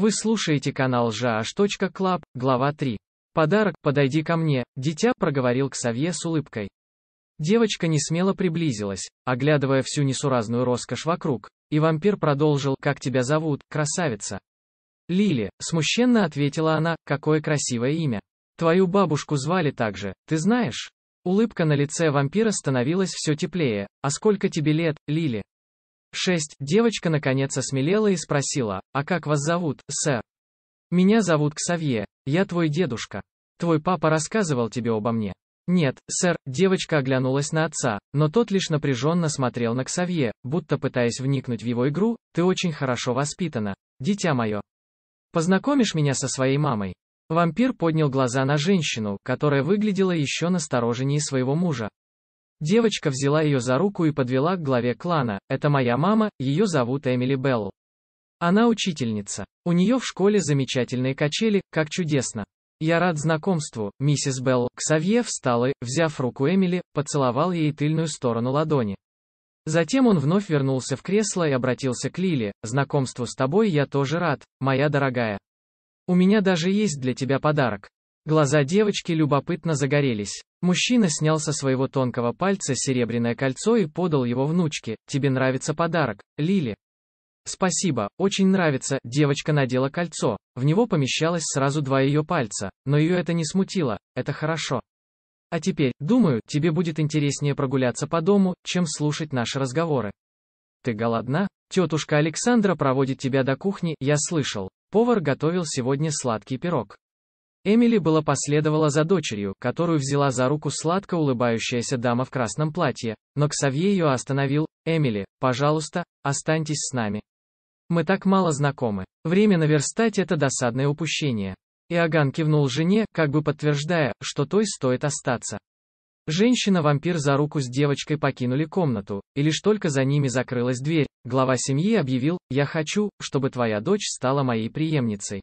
Вы слушаете канал jash.club, а глава 3. «Подарок, подойди ко мне, дитя», — проговорил к Ксавье с улыбкой. Девочка не смело приблизилась, оглядывая всю несуразную роскошь вокруг, и вампир продолжил «Как тебя зовут, красавица?» «Лили», — смущенно ответила она, — «какое красивое имя. Твою бабушку звали также, ты знаешь?» Улыбка на лице вампира становилась все теплее. «А сколько тебе лет, Лили?» 6. Девочка наконец осмелела и спросила, «А как вас зовут, сэр?» «Меня зовут Ксавье. Я твой дедушка. Твой папа рассказывал тебе обо мне». «Нет, сэр», девочка оглянулась на отца, но тот лишь напряженно смотрел на Ксавье, будто пытаясь вникнуть в его игру, «Ты очень хорошо воспитана, дитя мое. Познакомишь меня со своей мамой?» Вампир поднял глаза на женщину, которая выглядела еще настороженнее своего мужа. Девочка взяла ее за руку и подвела к главе клана. Это моя мама, ее зовут Эмили Белл. Она учительница. У нее в школе замечательные качели, как чудесно. Я рад знакомству, миссис Белл. Ксавье встал и, взяв руку Эмили, поцеловал ей тыльную сторону ладони. Затем он вновь вернулся в кресло и обратился к Лиле. Знакомству с тобой я тоже рад, моя дорогая. У меня даже есть для тебя подарок. Глаза девочки любопытно загорелись. Мужчина снял со своего тонкого пальца серебряное кольцо и подал его внучке. «Тебе нравится подарок, Лили?» «Спасибо, очень нравится», девочка надела кольцо. В него помещалось сразу два ее пальца, но ее это не смутило, это хорошо. А теперь, думаю, тебе будет интереснее прогуляться по дому, чем слушать наши разговоры. Ты голодна? Тетушка Александра проводит тебя до кухни, я слышал. Повар готовил сегодня сладкий пирог. Эмили была последовала за дочерью, которую взяла за руку сладко улыбающаяся дама в красном платье, но Ксавье ее остановил. «Эмили, пожалуйста, останьтесь с нами. Мы так мало знакомы. Время наверстать это досадное упущение». Иоганн кивнул жене, как бы подтверждая, что той стоит остаться. Женщина-вампир за руку с девочкой покинули комнату, и лишь только за ними закрылась дверь, глава семьи объявил, «Я хочу, чтобы твоя дочь стала моей преемницей».